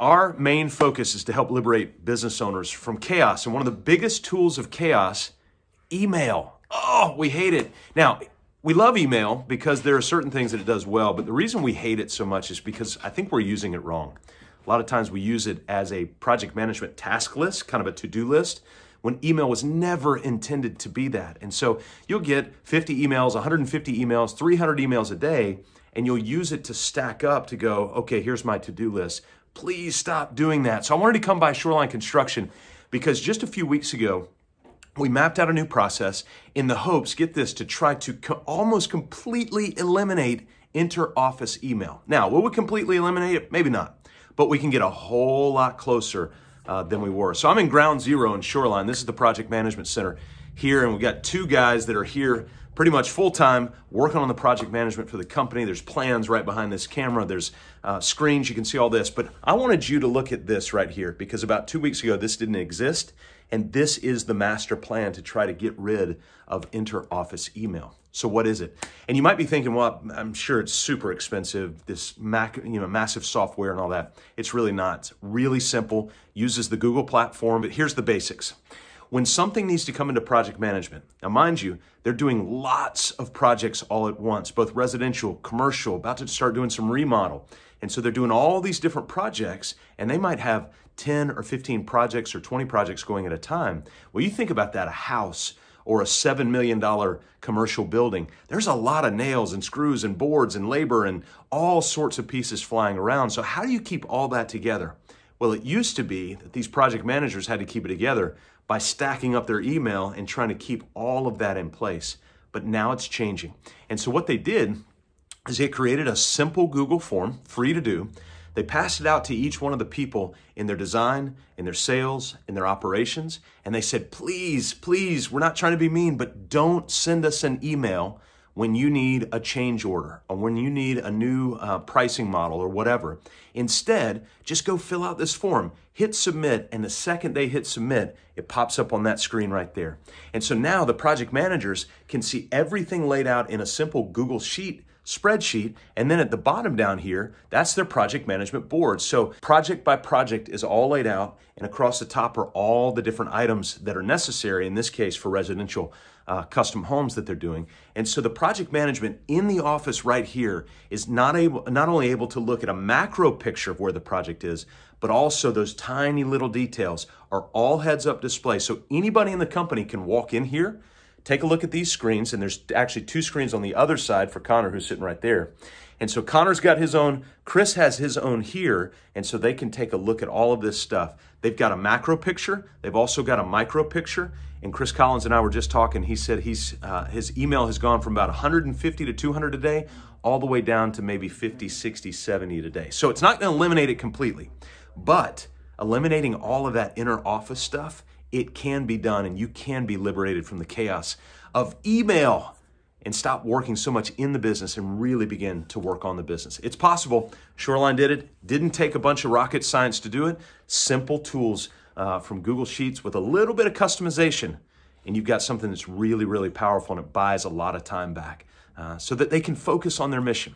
Our main focus is to help liberate business owners from chaos. And one of the biggest tools of chaos, email. Oh, we hate it. Now, we love email because there are certain things that it does well, but the reason we hate it so much is because I think we're using it wrong. A lot of times we use it as a project management task list, kind of a to do list, when email was never intended to be that. And so you'll get 50 emails, 150 emails, 300 emails a day, and you'll use it to stack up to go, okay, here's my to do list. Please stop doing that. So I wanted to come by Shoreline Construction because just a few weeks ago, we mapped out a new process in the hopes, get this, to try to co- almost completely eliminate inter office email. Now, will we completely eliminate it? Maybe not, but we can get a whole lot closer uh, than we were. So I'm in ground zero in Shoreline. This is the project management center here, and we've got two guys that are here pretty much full time working on the project management for the company. There's plans right behind this camera, there's uh, screens, you can see all this. But I wanted you to look at this right here because about two weeks ago, this didn't exist. And this is the master plan to try to get rid of inter office email. So what is it? And you might be thinking, well, I'm sure it's super expensive, this Mac, you know, massive software and all that. It's really not. It's really simple, uses the Google platform, but here's the basics when something needs to come into project management, now mind you, they're doing lots of projects all at once, both residential, commercial, about to start doing some remodel. And so they're doing all these different projects, and they might have 10 or 15 projects or 20 projects going at a time. Well, you think about that a house or a $7 million commercial building. There's a lot of nails and screws and boards and labor and all sorts of pieces flying around. So, how do you keep all that together? Well, it used to be that these project managers had to keep it together by stacking up their email and trying to keep all of that in place. But now it's changing. And so what they did is they created a simple Google form, free to do. They passed it out to each one of the people in their design, in their sales, in their operations, and they said, please, please, we're not trying to be mean, but don't send us an email when you need a change order or when you need a new uh, pricing model or whatever. Instead, just go fill out this form, hit submit, and the second they hit submit, it pops up on that screen right there. And so now the project managers can see everything laid out in a simple Google Sheet spreadsheet. And then at the bottom down here, that's their project management board. So project by project is all laid out and across the top are all the different items that are necessary in this case for residential uh, custom homes that they're doing. And so the project management in the office right here is not able, not only able to look at a macro picture of where the project is, but also those tiny little details are all heads up display. So anybody in the company can walk in here Take a look at these screens, and there's actually two screens on the other side for Connor, who's sitting right there. And so Connor's got his own, Chris has his own here, and so they can take a look at all of this stuff. They've got a macro picture, they've also got a micro picture, and Chris Collins and I were just talking. He said he's uh, his email has gone from about 150 to 200 a day, all the way down to maybe 50, 60, 70 today. So it's not going to eliminate it completely, but eliminating all of that inner office stuff it can be done, and you can be liberated from the chaos of email and stop working so much in the business and really begin to work on the business. It's possible. Shoreline did it. Didn't take a bunch of rocket science to do it. Simple tools uh, from Google Sheets with a little bit of customization, and you've got something that's really, really powerful and it buys a lot of time back uh, so that they can focus on their mission.